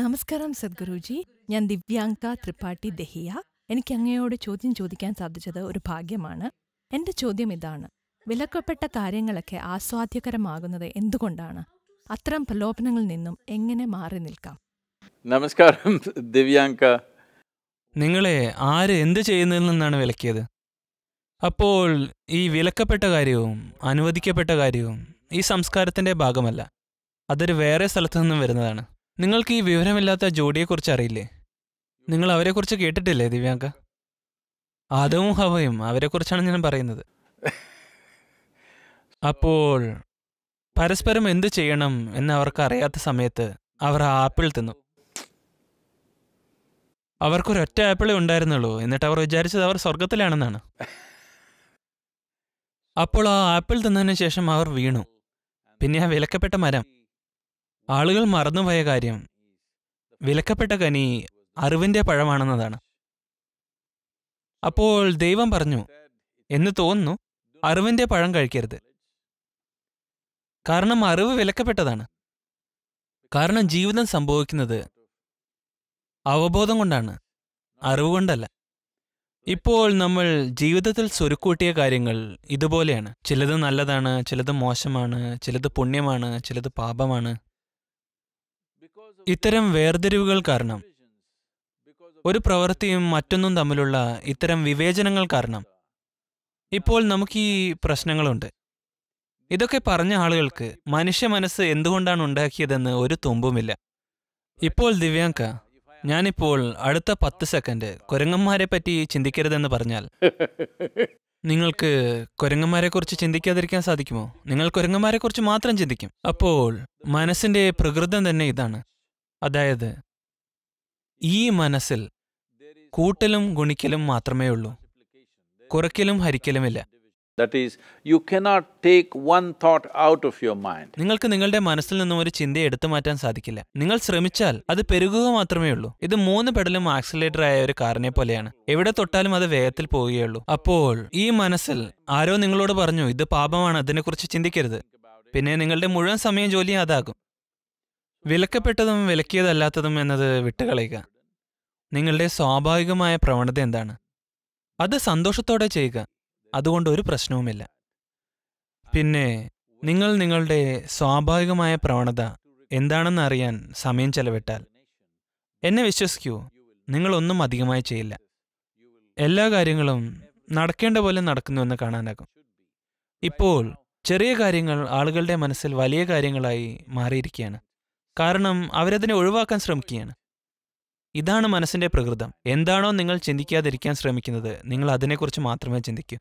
നമസ്കാരം സദ്ഗുരുജി ഞാൻ ദിവ്യാങ്ക ത്രിപാഠി ദഹിയ എനിക്ക് അങ്ങയോട് ചോദ്യം ചോദിക്കാൻ സാധിച്ചത് ഒരു ഭാഗ്യമാണ് എൻ്റെ ചോദ്യം ഇതാണ് വിലക്കപ്പെട്ട കാര്യങ്ങളൊക്കെ ആസ്വാദ്യകരമാകുന്നത് എന്തുകൊണ്ടാണ് അത്തരം പ്രലോഭനങ്ങളിൽ നിന്നും എങ്ങനെ മാറി നിൽക്കാം നമസ്കാരം ദിവ്യാങ്ക നിങ്ങളെ ആര് എന്ത് ചെയ്യുന്നതിൽ നിന്നാണ് വിലക്കിയത് അപ്പോൾ ഈ വിലക്കപ്പെട്ട കാര്യവും അനുവദിക്കപ്പെട്ട കാര്യവും ഈ സംസ്കാരത്തിൻ്റെ ഭാഗമല്ല അതൊരു വേറെ സ്ഥലത്തു നിന്നും വരുന്നതാണ് നിങ്ങൾക്ക് ഈ വിവരമില്ലാത്ത ജോഡിയെക്കുറിച്ച് അറിയില്ലേ നിങ്ങൾ അവരെക്കുറിച്ച് കേട്ടിട്ടില്ലേ ദിവ്യാങ്ക ആദവും ഹവയും അവരെക്കുറിച്ചാണ് ഞാൻ പറയുന്നത് അപ്പോൾ പരസ്പരം എന്ത് ചെയ്യണം എന്ന് അവർക്ക് അറിയാത്ത സമയത്ത് അവർ ആപ്പിൾ തിന്നു അവർക്കൊരൊറ്റ ആപ്പിളേ ഉണ്ടായിരുന്നുള്ളൂ എന്നിട്ട് അവർ വിചാരിച്ചത് അവർ സ്വർഗത്തിലാണെന്നാണ് അപ്പോൾ ആ ആപ്പിൾ തിന്നതിന് ശേഷം അവർ വീണു പിന്നെ ആ വിലക്കപ്പെട്ട മരം ആളുകൾ മറന്നുപോയ കാര്യം വിലക്കപ്പെട്ട കനി അറിവിന്റെ പഴമാണെന്നതാണ് അപ്പോൾ ദൈവം പറഞ്ഞു എന്ന് തോന്നുന്നു അറിവിന്റെ പഴം കഴിക്കരുത് കാരണം അറിവ് വിലക്കപ്പെട്ടതാണ് കാരണം ജീവിതം സംഭവിക്കുന്നത് അവബോധം കൊണ്ടാണ് അറിവ് കൊണ്ടല്ല ഇപ്പോൾ നമ്മൾ ജീവിതത്തിൽ സ്വരുക്കൂട്ടിയ കാര്യങ്ങൾ ഇതുപോലെയാണ് ചിലത് നല്ലതാണ് ചിലത് മോശമാണ് ചിലത് പുണ്യമാണ് ചിലത് പാപമാണ് ഇത്തരം വേർതിരിവുകൾ കാരണം ഒരു പ്രവൃത്തിയും മറ്റൊന്നും തമ്മിലുള്ള ഇത്തരം വിവേചനങ്ങൾ കാരണം ഇപ്പോൾ നമുക്ക് ഈ പ്രശ്നങ്ങളുണ്ട് ഇതൊക്കെ പറഞ്ഞ ആളുകൾക്ക് മനുഷ്യ മനസ്സ് എന്തുകൊണ്ടാണ് ഉണ്ടാക്കിയതെന്ന് ഒരു തുമ്പുമില്ല ഇപ്പോൾ ദിവ്യാങ്ക ഞാനിപ്പോൾ അടുത്ത പത്ത് സെക്കൻഡ് കുരങ്ങന്മാരെ പറ്റി ചിന്തിക്കരുതെന്ന് പറഞ്ഞാൽ നിങ്ങൾക്ക് കുരങ്ങന്മാരെ കുറിച്ച് ചിന്തിക്കാതിരിക്കാൻ സാധിക്കുമോ നിങ്ങൾ കുരങ്ങന്മാരെ കുറിച്ച് മാത്രം ചിന്തിക്കും അപ്പോൾ മനസ്സിന്റെ പ്രകൃതം തന്നെ ഇതാണ് അതായത് ഈ മനസ്സിൽ കൂട്ടലും ഗുണിക്കലും മാത്രമേ ഉള്ളൂ കുറയ്ക്കലും ഹരിക്കലുമില്ല നിങ്ങൾക്ക് നിങ്ങളുടെ മനസ്സിൽ നിന്നും ഒരു ചിന്തയെ എടുത്തു മാറ്റാൻ സാധിക്കില്ല നിങ്ങൾ ശ്രമിച്ചാൽ അത് പെരുകുക മാത്രമേ ഉള്ളൂ ഇത് മൂന്ന് പെടലും ആക്സിലേറ്റർ ആയ ഒരു കാറിനെ പോലെയാണ് എവിടെ തൊട്ടാലും അത് വേഗത്തിൽ പോവുകയുള്ളൂ അപ്പോൾ ഈ മനസ്സിൽ ആരോ നിങ്ങളോട് പറഞ്ഞു ഇത് പാപമാണ് അതിനെക്കുറിച്ച് ചിന്തിക്കരുത് പിന്നെ നിങ്ങളുടെ മുഴുവൻ സമയം ജോലി അതാകും വിലക്കപ്പെട്ടതും വിലക്കിയതല്ലാത്തതും എന്നത് വിട്ടുകളയുക നിങ്ങളുടെ സ്വാഭാവികമായ പ്രവണത എന്താണ് അത് സന്തോഷത്തോടെ ചെയ്യുക അതുകൊണ്ട് ഒരു പ്രശ്നവുമില്ല പിന്നെ നിങ്ങൾ നിങ്ങളുടെ സ്വാഭാവികമായ പ്രവണത എന്താണെന്ന് അറിയാൻ സമയം ചെലവിട്ടാൽ എന്നെ വിശ്വസിക്കൂ നിങ്ങളൊന്നും അധികമായി ചെയ്യില്ല എല്ലാ കാര്യങ്ങളും നടക്കേണ്ട പോലെ നടക്കുന്നുവെന്ന് കാണാനാകും ഇപ്പോൾ ചെറിയ കാര്യങ്ങൾ ആളുകളുടെ മനസ്സിൽ വലിയ കാര്യങ്ങളായി മാറിയിരിക്കുകയാണ് കാരണം അവരതിനെ ഒഴിവാക്കാൻ ശ്രമിക്കുകയാണ് ഇതാണ് മനസ്സിന്റെ പ്രകൃതം എന്താണോ നിങ്ങൾ ചിന്തിക്കാതിരിക്കാൻ ശ്രമിക്കുന്നത് നിങ്ങൾ അതിനെക്കുറിച്ച് മാത്രമേ ചിന്തിക്കൂ